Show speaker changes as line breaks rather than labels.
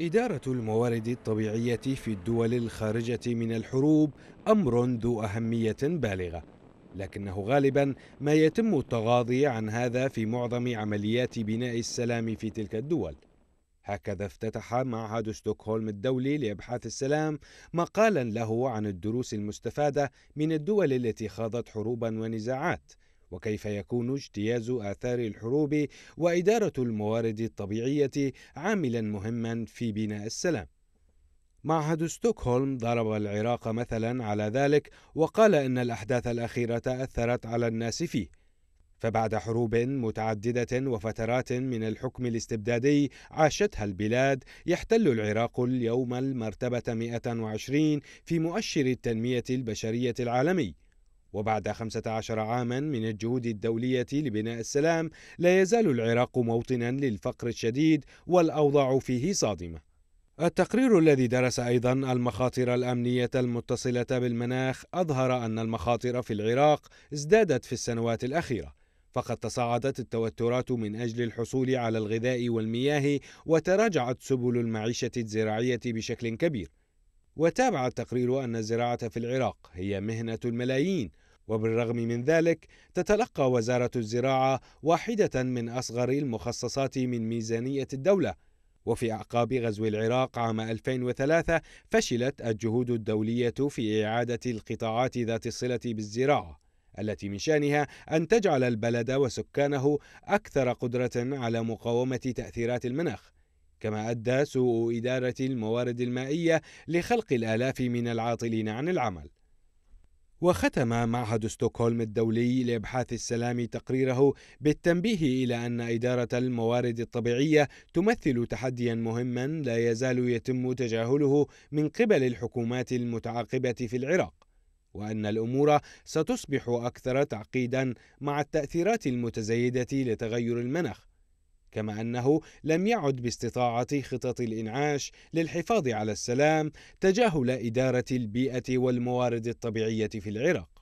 إدارة الموارد الطبيعية في الدول الخارجة من الحروب أمر ذو أهمية بالغة، لكنه غالبا ما يتم التغاضي عن هذا في معظم عمليات بناء السلام في تلك الدول. هكذا افتتح معهد ستوكهولم الدولي لابحاث السلام مقالا له عن الدروس المستفاده من الدول التي خاضت حروبا ونزاعات وكيف يكون اجتياز آثار الحروب وإدارة الموارد الطبيعية عاملا مهما في بناء السلام. معهد ستوكهولم ضرب العراق مثلا على ذلك وقال ان الاحداث الاخيره اثرت على الناس فيه فبعد حروب متعدده وفترات من الحكم الاستبدادي عاشتها البلاد يحتل العراق اليوم المرتبه 120 في مؤشر التنميه البشريه العالمي وبعد 15 عاما من الجهود الدولية لبناء السلام لا يزال العراق موطنا للفقر الشديد والأوضاع فيه صادمة التقرير الذي درس أيضا المخاطر الأمنية المتصلة بالمناخ أظهر أن المخاطر في العراق ازدادت في السنوات الأخيرة فقد تصاعدت التوترات من أجل الحصول على الغذاء والمياه وتراجعت سبل المعيشة الزراعية بشكل كبير وتابع التقرير أن الزراعة في العراق هي مهنة الملايين وبالرغم من ذلك تتلقى وزارة الزراعة واحدة من أصغر المخصصات من ميزانية الدولة وفي أعقاب غزو العراق عام 2003 فشلت الجهود الدولية في إعادة القطاعات ذات الصلة بالزراعة التي من شأنها أن تجعل البلد وسكانه أكثر قدرة على مقاومة تأثيرات المناخ كما أدى سوء إدارة الموارد المائية لخلق الآلاف من العاطلين عن العمل وختم معهد ستوكهولم الدولي لابحاث السلام تقريره بالتنبيه الى ان اداره الموارد الطبيعيه تمثل تحديا مهما لا يزال يتم تجاهله من قبل الحكومات المتعاقبه في العراق وان الامور ستصبح اكثر تعقيدا مع التاثيرات المتزايده لتغير المناخ كما أنه لم يعد باستطاعة خطط الإنعاش للحفاظ على السلام تجاهل إدارة البيئة والموارد الطبيعية في العراق